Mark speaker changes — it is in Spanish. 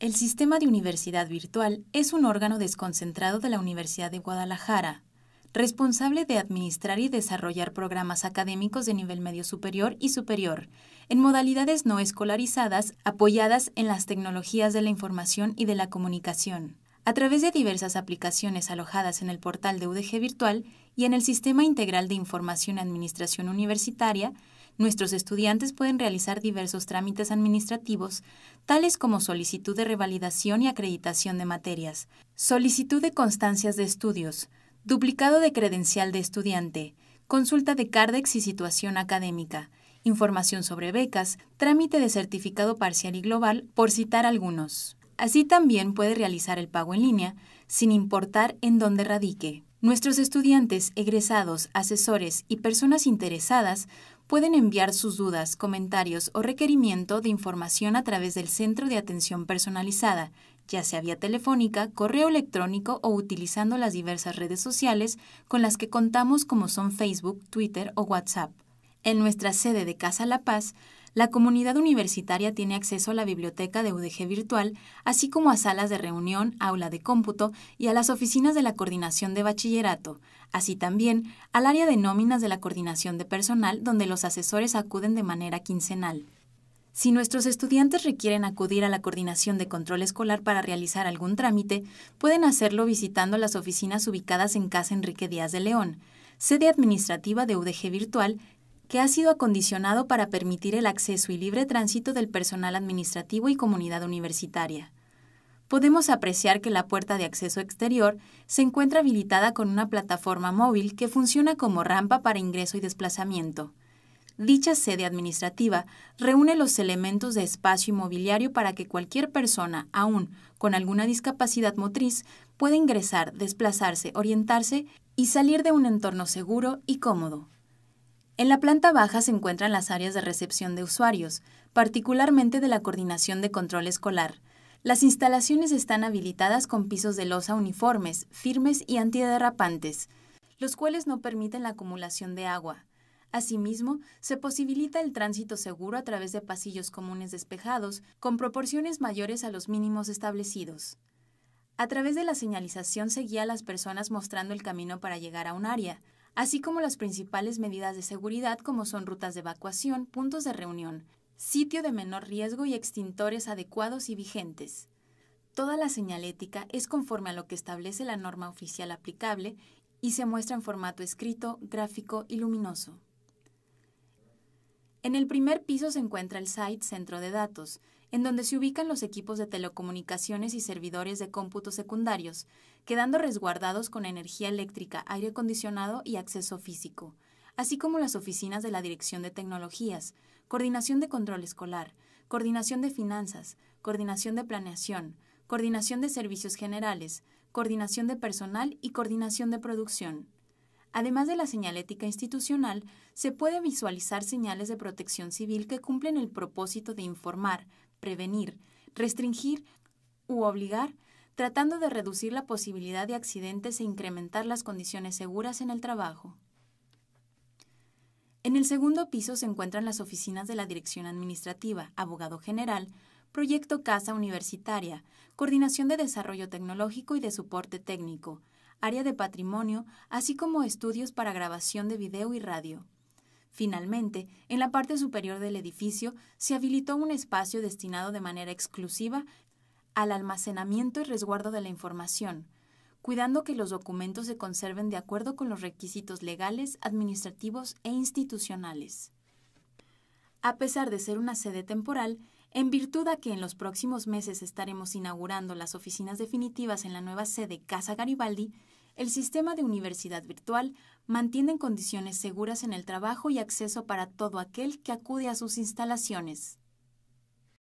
Speaker 1: El sistema de universidad virtual es un órgano desconcentrado de la Universidad de Guadalajara, responsable de administrar y desarrollar programas académicos de nivel medio superior y superior, en modalidades no escolarizadas apoyadas en las tecnologías de la información y de la comunicación. A través de diversas aplicaciones alojadas en el portal de UDG Virtual y en el Sistema Integral de Información y Administración Universitaria, nuestros estudiantes pueden realizar diversos trámites administrativos, tales como solicitud de revalidación y acreditación de materias, solicitud de constancias de estudios, duplicado de credencial de estudiante, consulta de CARDEX y situación académica, información sobre becas, trámite de certificado parcial y global, por citar algunos. Así también puede realizar el pago en línea, sin importar en dónde radique. Nuestros estudiantes, egresados, asesores y personas interesadas pueden enviar sus dudas, comentarios o requerimiento de información a través del Centro de Atención Personalizada, ya sea vía telefónica, correo electrónico o utilizando las diversas redes sociales con las que contamos como son Facebook, Twitter o WhatsApp. En nuestra sede de Casa La Paz la comunidad universitaria tiene acceso a la biblioteca de UDG virtual, así como a salas de reunión, aula de cómputo y a las oficinas de la coordinación de bachillerato, así también al área de nóminas de la coordinación de personal donde los asesores acuden de manera quincenal. Si nuestros estudiantes requieren acudir a la coordinación de control escolar para realizar algún trámite, pueden hacerlo visitando las oficinas ubicadas en Casa Enrique Díaz de León, sede administrativa de UDG Virtual, que ha sido acondicionado para permitir el acceso y libre tránsito del personal administrativo y comunidad universitaria. Podemos apreciar que la puerta de acceso exterior se encuentra habilitada con una plataforma móvil que funciona como rampa para ingreso y desplazamiento. Dicha sede administrativa reúne los elementos de espacio inmobiliario para que cualquier persona, aún con alguna discapacidad motriz, pueda ingresar, desplazarse, orientarse y salir de un entorno seguro y cómodo. En la planta baja se encuentran las áreas de recepción de usuarios, particularmente de la coordinación de control escolar. Las instalaciones están habilitadas con pisos de losa uniformes, firmes y antiderrapantes, los cuales no permiten la acumulación de agua. Asimismo, se posibilita el tránsito seguro a través de pasillos comunes despejados, con proporciones mayores a los mínimos establecidos. A través de la señalización se guía a las personas mostrando el camino para llegar a un área, así como las principales medidas de seguridad como son rutas de evacuación, puntos de reunión, sitio de menor riesgo y extintores adecuados y vigentes. Toda la señalética es conforme a lo que establece la norma oficial aplicable y se muestra en formato escrito, gráfico y luminoso. En el primer piso se encuentra el site Centro de Datos, en donde se ubican los equipos de telecomunicaciones y servidores de cómputo secundarios, quedando resguardados con energía eléctrica, aire acondicionado y acceso físico, así como las oficinas de la Dirección de Tecnologías, Coordinación de Control Escolar, Coordinación de Finanzas, Coordinación de Planeación, Coordinación de Servicios Generales, Coordinación de Personal y Coordinación de Producción. Además de la señalética institucional, se puede visualizar señales de protección civil que cumplen el propósito de informar, prevenir, restringir u obligar, tratando de reducir la posibilidad de accidentes e incrementar las condiciones seguras en el trabajo. En el segundo piso se encuentran las oficinas de la Dirección Administrativa, Abogado General, Proyecto Casa Universitaria, Coordinación de Desarrollo Tecnológico y de Soporte Técnico, Área de Patrimonio, así como estudios para grabación de video y radio. Finalmente, en la parte superior del edificio se habilitó un espacio destinado de manera exclusiva al almacenamiento y resguardo de la información, cuidando que los documentos se conserven de acuerdo con los requisitos legales, administrativos e institucionales. A pesar de ser una sede temporal, en virtud a que en los próximos meses estaremos inaugurando las oficinas definitivas en la nueva sede Casa Garibaldi, el sistema de universidad virtual mantiene condiciones seguras en el trabajo y acceso para todo aquel que acude a sus instalaciones.